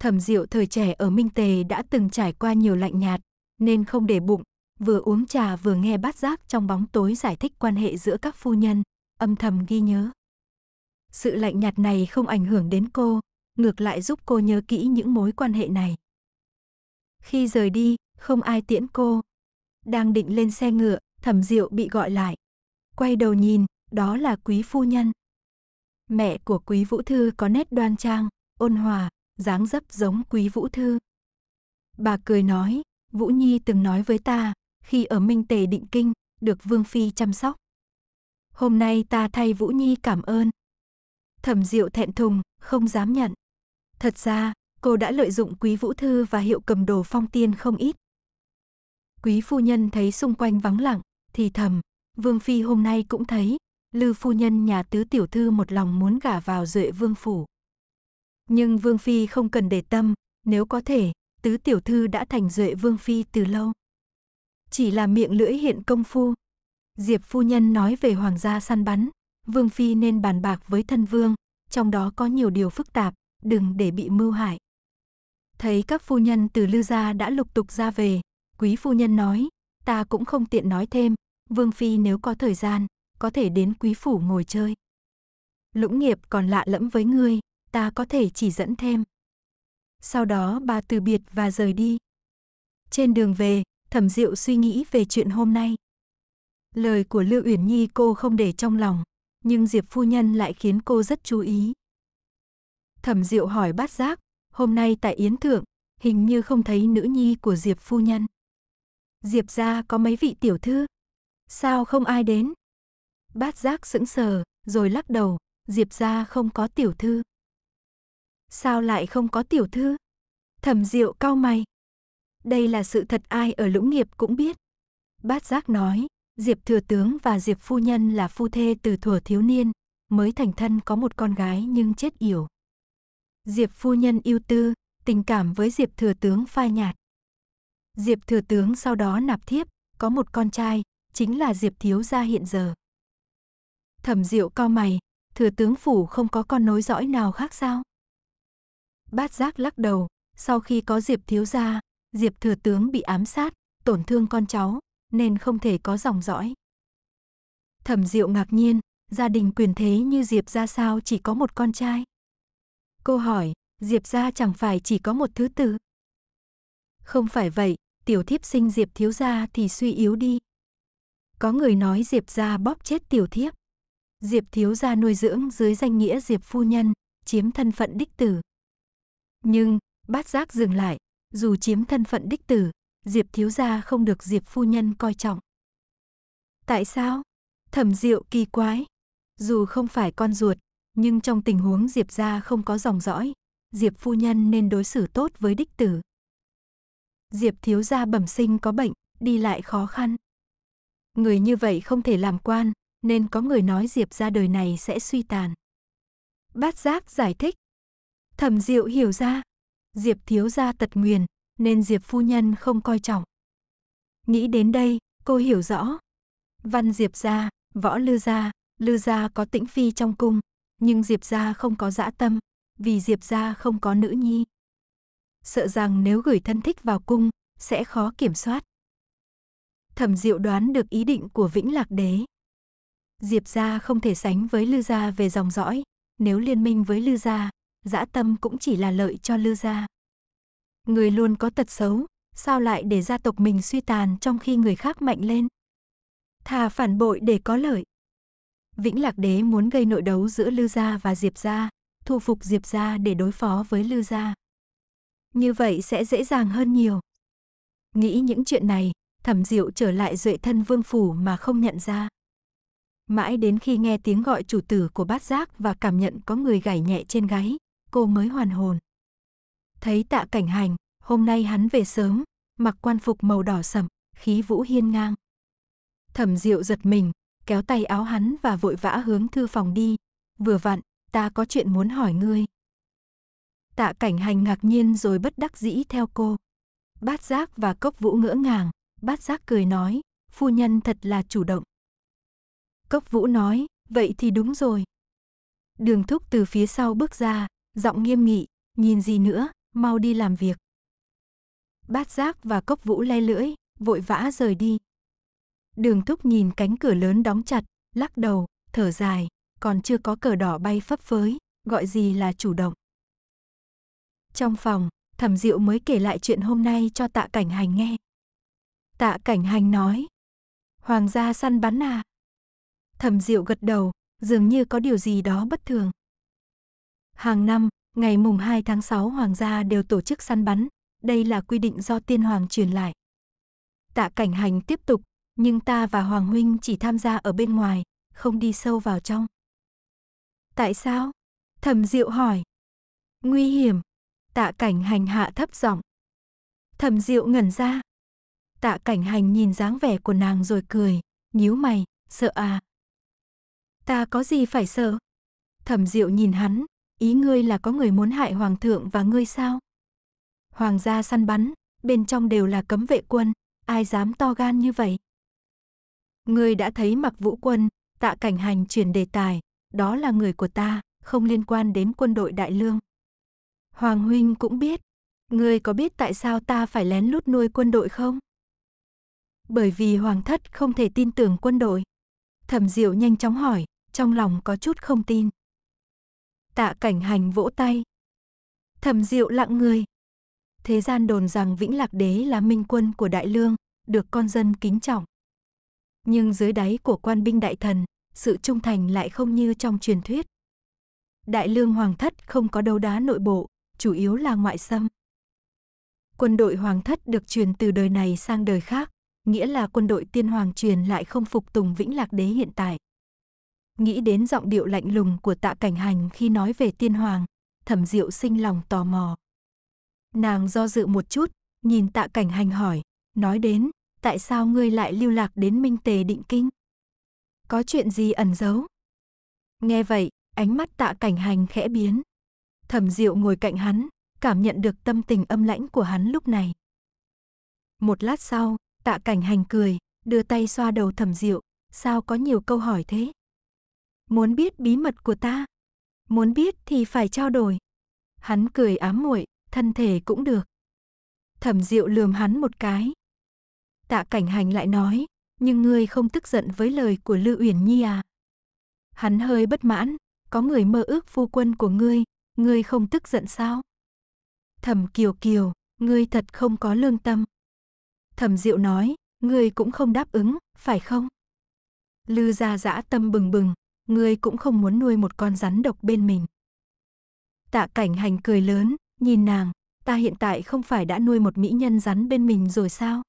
Thẩm Diệu thời trẻ ở Minh Tề đã từng trải qua nhiều lạnh nhạt, nên không để bụng, vừa uống trà vừa nghe bát giác trong bóng tối giải thích quan hệ giữa các phu nhân, âm thầm ghi nhớ. Sự lạnh nhạt này không ảnh hưởng đến cô, ngược lại giúp cô nhớ kỹ những mối quan hệ này. Khi rời đi, không ai tiễn cô. Đang định lên xe ngựa, thẩm diệu bị gọi lại. Quay đầu nhìn, đó là quý phu nhân. Mẹ của quý vũ thư có nét đoan trang, ôn hòa, dáng dấp giống quý Vũ Thư. Bà cười nói, Vũ Nhi từng nói với ta, khi ở Minh Tề Định Kinh, được Vương Phi chăm sóc. Hôm nay ta thay Vũ Nhi cảm ơn. Thẩm Diệu thẹn thùng, không dám nhận. Thật ra, cô đã lợi dụng Quý Vũ Thư và hiệu cầm đồ phong tiên không ít. Quý phu nhân thấy xung quanh vắng lặng, thì thầm, Vương Phi hôm nay cũng thấy, Lư phu nhân nhà tứ tiểu thư một lòng muốn gả vào duệ vương phủ. Nhưng Vương Phi không cần để tâm, nếu có thể, tứ tiểu thư đã thành duệ Vương Phi từ lâu. Chỉ là miệng lưỡi hiện công phu. Diệp phu nhân nói về hoàng gia săn bắn, Vương Phi nên bàn bạc với thân vương, trong đó có nhiều điều phức tạp, đừng để bị mưu hại. Thấy các phu nhân từ lưu Gia đã lục tục ra về, quý phu nhân nói, ta cũng không tiện nói thêm, Vương Phi nếu có thời gian, có thể đến quý phủ ngồi chơi. Lũng nghiệp còn lạ lẫm với ngươi, ta có thể chỉ dẫn thêm. Sau đó bà từ biệt và rời đi. Trên đường về, Thẩm Diệu suy nghĩ về chuyện hôm nay. Lời của Lưu Uyển Nhi cô không để trong lòng, nhưng Diệp phu nhân lại khiến cô rất chú ý. Thẩm Diệu hỏi Bát Giác, hôm nay tại yến thượng, hình như không thấy nữ nhi của Diệp phu nhân. Diệp gia có mấy vị tiểu thư, sao không ai đến? Bát Giác sững sờ, rồi lắc đầu, Diệp gia không có tiểu thư. Sao lại không có tiểu thư? Thẩm Diệu cau mày. Đây là sự thật ai ở Lũng Nghiệp cũng biết. Bát Giác nói, Diệp thừa tướng và Diệp phu nhân là phu thê từ thuở thiếu niên, mới thành thân có một con gái nhưng chết yểu. Diệp phu nhân yêu tư, tình cảm với Diệp thừa tướng phai nhạt. Diệp thừa tướng sau đó nạp thiếp, có một con trai, chính là Diệp thiếu gia hiện giờ. Thẩm Diệu co mày, thừa tướng phủ không có con nối dõi nào khác sao? Bát giác lắc đầu, sau khi có Diệp thiếu gia, Diệp thừa tướng bị ám sát, tổn thương con cháu, nên không thể có dòng dõi. Thẩm Diệu ngạc nhiên, gia đình quyền thế như Diệp gia sao chỉ có một con trai? Cô hỏi, Diệp gia chẳng phải chỉ có một thứ tử? Không phải vậy, tiểu thiếp sinh Diệp thiếu gia thì suy yếu đi. Có người nói Diệp gia bóp chết tiểu thiếp. Diệp thiếu gia nuôi dưỡng dưới danh nghĩa Diệp phu nhân, chiếm thân phận đích tử. Nhưng, bát giác dừng lại, dù chiếm thân phận đích tử, Diệp thiếu gia không được Diệp phu nhân coi trọng. Tại sao? Thẩm Diệu kỳ quái, dù không phải con ruột, nhưng trong tình huống Diệp gia không có dòng dõi, Diệp phu nhân nên đối xử tốt với đích tử. Diệp thiếu gia bẩm sinh có bệnh, đi lại khó khăn. Người như vậy không thể làm quan, nên có người nói Diệp gia đời này sẽ suy tàn. Bát giác giải thích, Thẩm Diệu hiểu ra, Diệp thiếu gia tật nguyền, nên Diệp phu nhân không coi trọng. Nghĩ đến đây, cô hiểu rõ. Văn Diệp gia, võ Lư gia, Lư gia có tĩnh phi trong cung, nhưng Diệp gia không có dã tâm, vì Diệp gia không có nữ nhi. Sợ rằng nếu gửi thân thích vào cung, sẽ khó kiểm soát. Thẩm Diệu đoán được ý định của Vĩnh Lạc Đế. Diệp gia không thể sánh với Lư gia về dòng dõi, nếu liên minh với Lư gia, dã tâm cũng chỉ là lợi cho Lư gia. Người luôn có tật xấu, sao lại để gia tộc mình suy tàn trong khi người khác mạnh lên? Thà phản bội để có lợi. Vĩnh Lạc Đế muốn gây nội đấu giữa Lư gia và Diệp gia, thu phục Diệp gia để đối phó với Lư gia. Như vậy sẽ dễ dàng hơn nhiều. Nghĩ những chuyện này, Thẩm Diệu trở lại Duệ Thân Vương phủ mà không nhận ra. Mãi đến khi nghe tiếng gọi chủ tử của bát giác và cảm nhận có người gảy nhẹ trên gáy, cô mới hoàn hồn. Thấy tạ cảnh hành, hôm nay hắn về sớm, mặc quan phục màu đỏ sậm, khí vũ hiên ngang. Thẩm Diệu giật mình, kéo tay áo hắn và vội vã hướng thư phòng đi. Vừa vặn, ta có chuyện muốn hỏi ngươi. Tạ cảnh hành ngạc nhiên rồi bất đắc dĩ theo cô. Bát giác và cốc vũ ngỡ ngàng, bát giác cười nói, phu nhân thật là chủ động. Cốc vũ nói, vậy thì đúng rồi. Đường thúc từ phía sau bước ra, giọng nghiêm nghị, nhìn gì nữa, mau đi làm việc. Bát giác và cốc vũ le lưỡi, vội vã rời đi. Đường thúc nhìn cánh cửa lớn đóng chặt, lắc đầu, thở dài, còn chưa có cờ đỏ bay phấp phới, gọi gì là chủ động. Trong phòng, thẩm diệu mới kể lại chuyện hôm nay cho tạ cảnh hành nghe. Tạ cảnh hành nói, hoàng gia săn bắn à. Thẩm diệu gật đầu, dường như có điều gì đó bất thường. Hàng năm, ngày mùng 2 tháng 6 hoàng gia đều tổ chức săn bắn, đây là quy định do tiên hoàng truyền lại. Tạ cảnh hành tiếp tục, nhưng ta và Hoàng Huynh chỉ tham gia ở bên ngoài, không đi sâu vào trong. Tại sao? Thẩm Diệu hỏi. Nguy hiểm. Tạ cảnh hành hạ thấp giọng. Thẩm Diệu ngẩn ra. Tạ cảnh hành nhìn dáng vẻ của nàng rồi cười, nhíu mày, sợ à. Ta có gì phải sợ? Thẩm Diệu nhìn hắn, ý ngươi là có người muốn hại hoàng thượng và ngươi sao? Hoàng gia săn bắn, bên trong đều là cấm vệ quân, ai dám to gan như vậy? Ngươi đã thấy mặc vũ quân, tạ cảnh hành chuyển đề tài, đó là người của ta, không liên quan đến quân đội đại lương. Hoàng huynh cũng biết, ngươi có biết tại sao ta phải lén lút nuôi quân đội không? Bởi vì hoàng thất không thể tin tưởng quân đội. Thẩm Diệu nhanh chóng hỏi, trong lòng có chút không tin. Tạ cảnh hành vỗ tay. Thẩm diệu lặng người. Thế gian đồn rằng Vĩnh Lạc Đế là minh quân của Đại Lương, được con dân kính trọng. Nhưng dưới đáy của quan binh đại thần, sự trung thành lại không như trong truyền thuyết. Đại Lương Hoàng Thất không có đấu đá nội bộ, chủ yếu là ngoại xâm. Quân đội Hoàng Thất được truyền từ đời này sang đời khác, nghĩa là quân đội tiên hoàng truyền lại không phục tùng Vĩnh Lạc Đế hiện tại. Nghĩ đến giọng điệu lạnh lùng của tạ cảnh hành khi nói về tiên hoàng, thẩm diệu sinh lòng tò mò. Nàng do dự một chút, nhìn tạ cảnh hành hỏi, nói đến, tại sao ngươi lại lưu lạc đến minh tề định kinh? Có chuyện gì ẩn giấu? Nghe vậy, ánh mắt tạ cảnh hành khẽ biến. Thẩm diệu ngồi cạnh hắn, cảm nhận được tâm tình âm lãnh của hắn lúc này. Một lát sau, tạ cảnh hành cười, đưa tay xoa đầu thẩm diệu, sao có nhiều câu hỏi thế? Muốn biết bí mật của ta? Muốn biết thì phải trao đổi. Hắn cười ám muội, thân thể cũng được. Thẩm Diệu lườm hắn một cái. Tạ Cảnh Hành lại nói, nhưng ngươi không tức giận với lời của Lư Uyển Nhi à? Hắn hơi bất mãn, có người mơ ước phu quân của ngươi, ngươi không tức giận sao? Thẩm Kiều Kiều, ngươi thật không có lương tâm. Thẩm Diệu nói, ngươi cũng không đáp ứng, phải không? Lư gia dã tâm bừng bừng, ngươi cũng không muốn nuôi một con rắn độc bên mình. Tạ cảnh hành cười lớn, nhìn nàng, ta hiện tại không phải đã nuôi một mỹ nhân rắn bên mình rồi sao?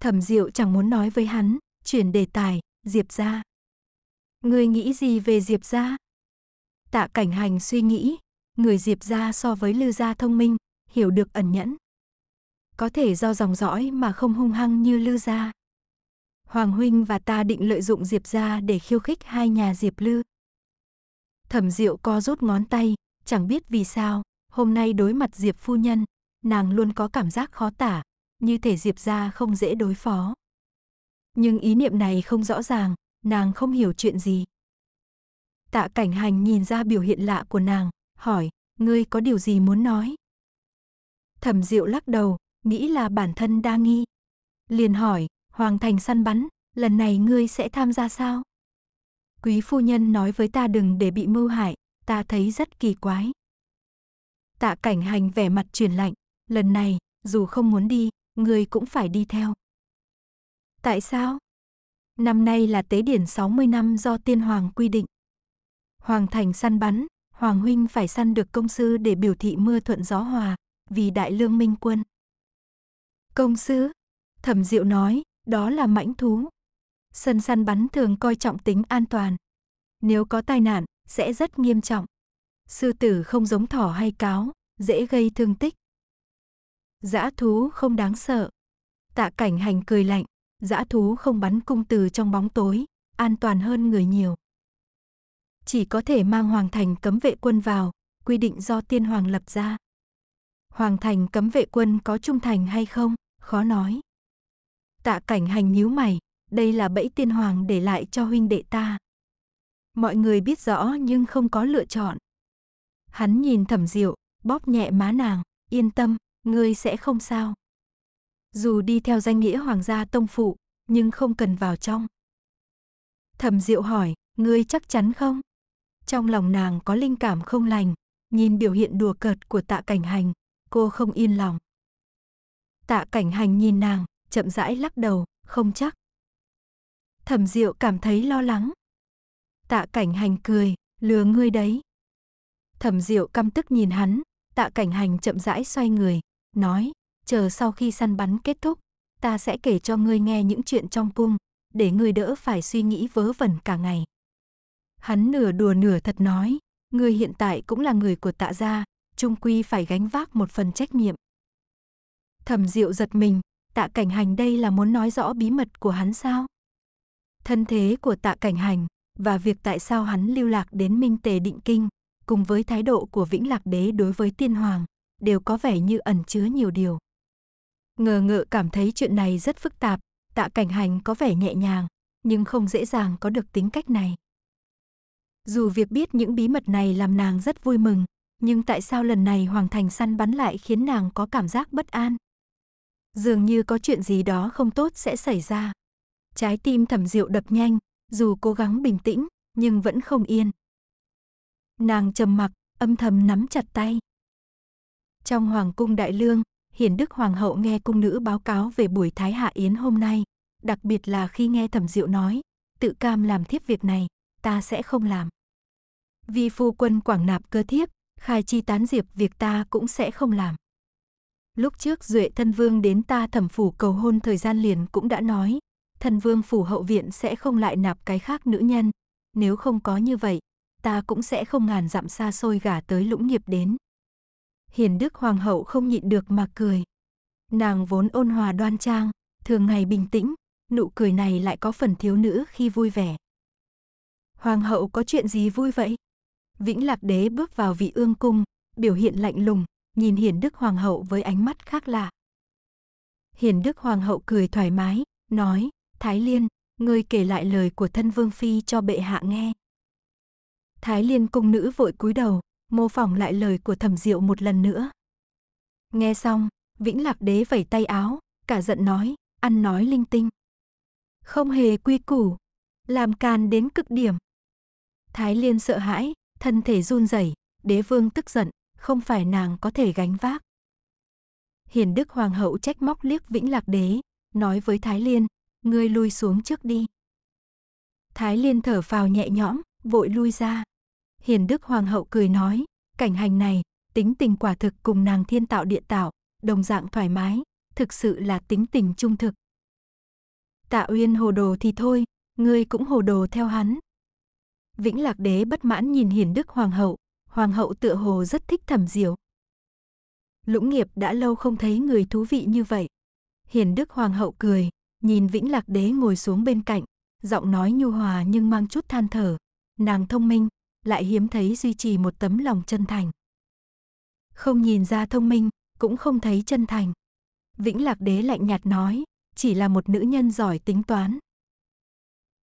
Thẩm Diệu chẳng muốn nói với hắn, chuyển đề tài, Diệp ra. Ngươi nghĩ gì về Diệp ra? Tạ cảnh hành suy nghĩ, người Diệp ra so với Lư gia thông minh, hiểu được ẩn nhẫn. Có thể do dòng dõi mà không hung hăng như Lư gia. Hoàng Huynh và ta định lợi dụng Diệp ra để khiêu khích hai nhà Diệp Lư. Thẩm Diệu co rút ngón tay, chẳng biết vì sao, hôm nay đối mặt Diệp phu nhân, nàng luôn có cảm giác khó tả, như thể Diệp ra không dễ đối phó. Nhưng ý niệm này không rõ ràng, nàng không hiểu chuyện gì. Tạ cảnh hành nhìn ra biểu hiện lạ của nàng, hỏi, ngươi có điều gì muốn nói? Thẩm Diệu lắc đầu, nghĩ là bản thân đa nghi. Liền hỏi, Hoàng thành săn bắn, lần này ngươi sẽ tham gia sao? Quý phu nhân nói với ta đừng để bị mưu hại, ta thấy rất kỳ quái. Tạ cảnh hành vẻ mặt chuyển lạnh, lần này, dù không muốn đi, ngươi cũng phải đi theo. Tại sao? Năm nay là tế điển 60 năm do tiên hoàng quy định. Hoàng thành săn bắn, hoàng huynh phải săn được công sư để biểu thị mưa thuận gió hòa, vì đại lương minh quân. Công sư? Thẩm Diệu nói, đó là mãnh thú. sân săn bắn thường coi trọng tính an toàn. Nếu có tai nạn, sẽ rất nghiêm trọng. Sư tử không giống thỏ hay cáo, dễ gây thương tích. Dã thú không đáng sợ. Tạ cảnh hành cười lạnh, dã thú không bắn cung từ trong bóng tối, an toàn hơn người nhiều. Chỉ có thể mang hoàng thành cấm vệ quân vào, quy định do tiên hoàng lập ra. Hoàng thành cấm vệ quân có trung thành hay không, khó nói. Tạ cảnh hành nhíu mày, đây là bẫy tiên hoàng để lại cho huynh đệ ta. Mọi người biết rõ nhưng không có lựa chọn. Hắn nhìn thẩm diệu, bóp nhẹ má nàng, yên tâm, ngươi sẽ không sao. Dù đi theo danh nghĩa hoàng gia tông phụ, nhưng không cần vào trong. Thẩm diệu hỏi, ngươi chắc chắn không? Trong lòng nàng có linh cảm không lành, nhìn biểu hiện đùa cợt của tạ cảnh hành, cô không yên lòng. Tạ cảnh hành nhìn nàng, chậm rãi lắc đầu, không chắc. Thẩm Diệu cảm thấy lo lắng. Tạ Cảnh Hành cười, lừa ngươi đấy. Thẩm Diệu căm tức nhìn hắn, Tạ Cảnh Hành chậm rãi xoay người, nói, chờ sau khi săn bắn kết thúc, ta sẽ kể cho ngươi nghe những chuyện trong cung, để ngươi đỡ phải suy nghĩ vớ vẩn cả ngày. Hắn nửa đùa nửa thật nói, ngươi hiện tại cũng là người của tạ gia, trung quy phải gánh vác một phần trách nhiệm. Thẩm Diệu giật mình, tạ cảnh hành đây là muốn nói rõ bí mật của hắn sao? Thân thế của tạ cảnh hành và việc tại sao hắn lưu lạc đến Minh Tề Định Kinh, cùng với thái độ của Vĩnh Lạc Đế đối với Tiên Hoàng, đều có vẻ như ẩn chứa nhiều điều. Ngờ ngợ cảm thấy chuyện này rất phức tạp, tạ cảnh hành có vẻ nhẹ nhàng, nhưng không dễ dàng có được tính cách này. Dù việc biết những bí mật này làm nàng rất vui mừng, nhưng tại sao lần này Hoàng Thành săn bắn lại khiến nàng có cảm giác bất an? dường như có chuyện gì đó không tốt sẽ xảy ra. Trái tim thẩm diệu đập nhanh, dù cố gắng bình tĩnh, nhưng vẫn không yên. Nàng trầm mặc, âm thầm nắm chặt tay. Trong Hoàng cung Đại Lương, Hiển Đức Hoàng hậu nghe cung nữ báo cáo về buổi Thái Hạ Yến hôm nay, đặc biệt là khi nghe thẩm diệu nói, tự cam làm thiếp việc này, ta sẽ không làm. Vì phu quân quảng nạp cơ thiếp, khai chi tán diệp việc ta cũng sẽ không làm. Lúc trước Duệ Thân Vương đến ta thẩm phủ cầu hôn thời gian liền cũng đã nói, Thân Vương phủ hậu viện sẽ không lại nạp cái khác nữ nhân, nếu không có như vậy, ta cũng sẽ không ngàn dặm xa xôi gả tới lũng nghiệp đến. Hiền Đức Hoàng hậu không nhịn được mà cười. Nàng vốn ôn hòa đoan trang, thường ngày bình tĩnh, nụ cười này lại có phần thiếu nữ khi vui vẻ. Hoàng hậu có chuyện gì vui vậy? Vĩnh Lạc Đế bước vào vị ương cung, biểu hiện lạnh lùng, nhìn Hiền Đức Hoàng hậu với ánh mắt khác lạ. Hiền Đức Hoàng hậu cười thoải mái, nói, Thái Liên, ngươi kể lại lời của thân Vương Phi cho bệ hạ nghe. Thái Liên cung nữ vội cúi đầu, mô phỏng lại lời của thẩm diệu một lần nữa. Nghe xong, Vĩnh Lạc Đế vẩy tay áo, cả giận nói, ăn nói linh tinh. Không hề quy củ, làm càn đến cực điểm. Thái Liên sợ hãi, thân thể run rẩy, đế vương tức giận, không phải nàng có thể gánh vác. Hiền Đức Hoàng hậu trách móc liếc Vĩnh Lạc Đế, nói với Thái Liên, ngươi lui xuống trước đi. Thái Liên thở phào nhẹ nhõm, vội lui ra. Hiền Đức Hoàng hậu cười nói, cảnh hành này, tính tình quả thực cùng nàng thiên tạo địa tạo, đồng dạng thoải mái, thực sự là tính tình trung thực. Tạ Uyên hồ đồ thì thôi, ngươi cũng hồ đồ theo hắn. Vĩnh Lạc Đế bất mãn nhìn Hiền Đức Hoàng hậu, hoàng hậu tựa hồ rất thích thẩm diệu. Lũng nghiệp đã lâu không thấy người thú vị như vậy. Hiền đức hoàng hậu cười, nhìn vĩnh lạc đế ngồi xuống bên cạnh, giọng nói nhu hòa nhưng mang chút than thở. Nàng thông minh, lại hiếm thấy duy trì một tấm lòng chân thành. Không nhìn ra thông minh, cũng không thấy chân thành. Vĩnh lạc đế lạnh nhạt nói, chỉ là một nữ nhân giỏi tính toán.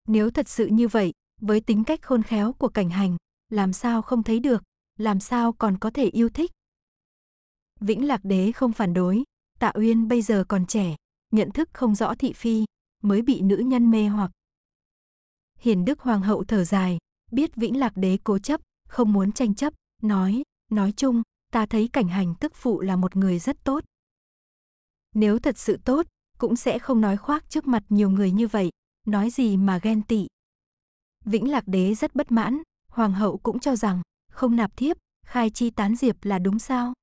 Nếu thật sự như vậy, với tính cách khôn khéo của cảnh hành, làm sao không thấy được, làm sao còn có thể yêu thích. Vĩnh Lạc Đế không phản đối, Tạ Uyên bây giờ còn trẻ, nhận thức không rõ thị phi, mới bị nữ nhân mê hoặc. Hiền Đức Hoàng hậu thở dài, biết Vĩnh Lạc Đế cố chấp, không muốn tranh chấp, nói, nói chung, ta thấy cảnh hành tức phụ là một người rất tốt. Nếu thật sự tốt, cũng sẽ không nói khoác trước mặt nhiều người như vậy, nói gì mà ghen tị. Vĩnh Lạc Đế rất bất mãn, Hoàng hậu cũng cho rằng không nạp thiếp, khai chi tán diệp là đúng sao?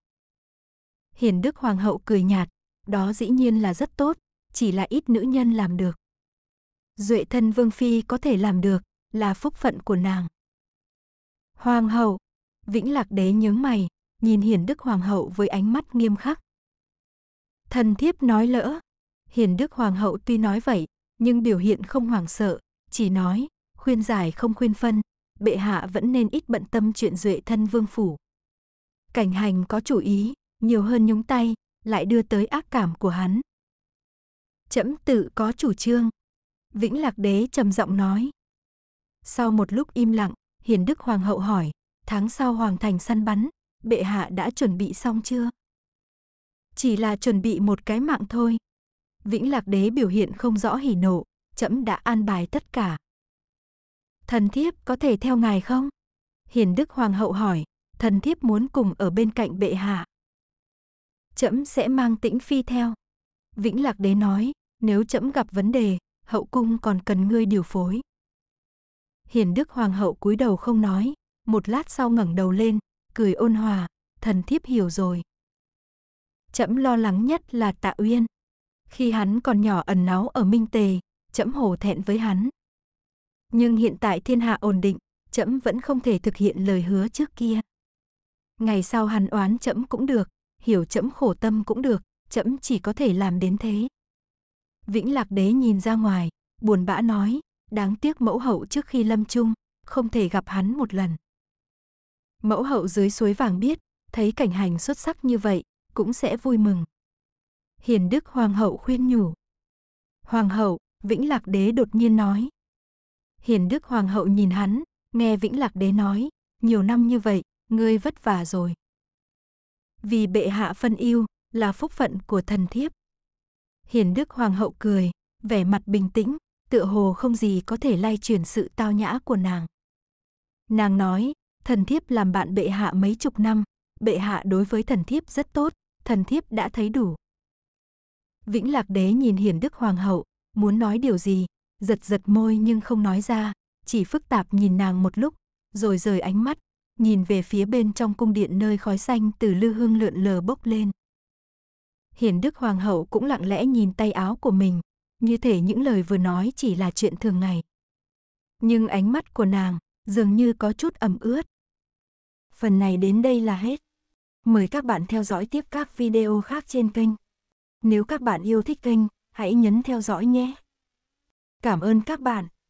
Hiền Đức Hoàng hậu cười nhạt, đó dĩ nhiên là rất tốt, chỉ là ít nữ nhân làm được. Duệ thân Vương Phi có thể làm được, là phúc phận của nàng. Hoàng hậu, Vĩnh Lạc Đế nhướng mày, nhìn Hiền Đức Hoàng hậu với ánh mắt nghiêm khắc. Thần thiếp nói lỡ, Hiền Đức Hoàng hậu tuy nói vậy, nhưng biểu hiện không hoảng sợ, chỉ nói, khuyên giải không khuyên phân, bệ hạ vẫn nên ít bận tâm chuyện duệ thân vương phủ. Cảnh hành có chủ ý, nhiều hơn nhúng tay, lại đưa tới ác cảm của hắn. Chấm tự có chủ trương. Vĩnh Lạc Đế trầm giọng nói. Sau một lúc im lặng, Hiền Đức Hoàng hậu hỏi, tháng sau Hoàng Thành săn bắn, bệ hạ đã chuẩn bị xong chưa? Chỉ là chuẩn bị một cái mạng thôi. Vĩnh Lạc Đế biểu hiện không rõ hỉ nộ, chấm đã an bài tất cả. Thần thiếp có thể theo ngài không? Hiền Đức Hoàng hậu hỏi, thần thiếp muốn cùng ở bên cạnh bệ hạ. Trẫm sẽ mang tĩnh phi theo. Vĩnh Lạc Đế nói, nếu trẫm gặp vấn đề, hậu cung còn cần ngươi điều phối. Hiền Đức Hoàng hậu cúi đầu không nói, một lát sau ngẩng đầu lên, cười ôn hòa, thần thiếp hiểu rồi. Trẫm lo lắng nhất là Tạ Uyên. Khi hắn còn nhỏ ẩn náu ở Minh Tề, trẫm hổ thẹn với hắn, nhưng hiện tại thiên hạ ổn định, trẫm vẫn không thể thực hiện lời hứa trước kia. Ngày sau hắn oán trẫm cũng được, hiểu trẫm khổ tâm cũng được, trẫm chỉ có thể làm đến thế. Vĩnh Lạc Đế nhìn ra ngoài, buồn bã nói, đáng tiếc mẫu hậu trước khi lâm chung, không thể gặp hắn một lần. Mẫu hậu dưới suối vàng biết, thấy cảnh hành xuất sắc như vậy, cũng sẽ vui mừng. Hiền Đức Hoàng hậu khuyên nhủ. Hoàng hậu, Vĩnh Lạc Đế đột nhiên nói, Hiền Đức Hoàng hậu nhìn hắn, nghe Vĩnh Lạc Đế nói, nhiều năm như vậy, ngươi vất vả rồi. Vì bệ hạ phân yêu là phúc phận của thần thiếp. Hiền Đức Hoàng hậu cười, vẻ mặt bình tĩnh, tựa hồ không gì có thể lay chuyển sự tao nhã của nàng. Nàng nói, thần thiếp làm bạn bệ hạ mấy chục năm, bệ hạ đối với thần thiếp rất tốt, thần thiếp đã thấy đủ. Vĩnh Lạc Đế nhìn Hiền Đức Hoàng hậu, muốn nói điều gì, giật giật môi nhưng không nói ra, chỉ phức tạp nhìn nàng một lúc, rồi rời ánh mắt, nhìn về phía bên trong cung điện nơi khói xanh từ lư hương lượn lờ bốc lên. hiển Đức Hoàng hậu cũng lặng lẽ nhìn tay áo của mình, như thể những lời vừa nói chỉ là chuyện thường ngày. Nhưng ánh mắt của nàng dường như có chút ẩm ướt. Phần này đến đây là hết. Mời các bạn theo dõi tiếp các video khác trên kênh. Nếu các bạn yêu thích kênh, hãy nhấn theo dõi nhé. Cảm ơn các bạn.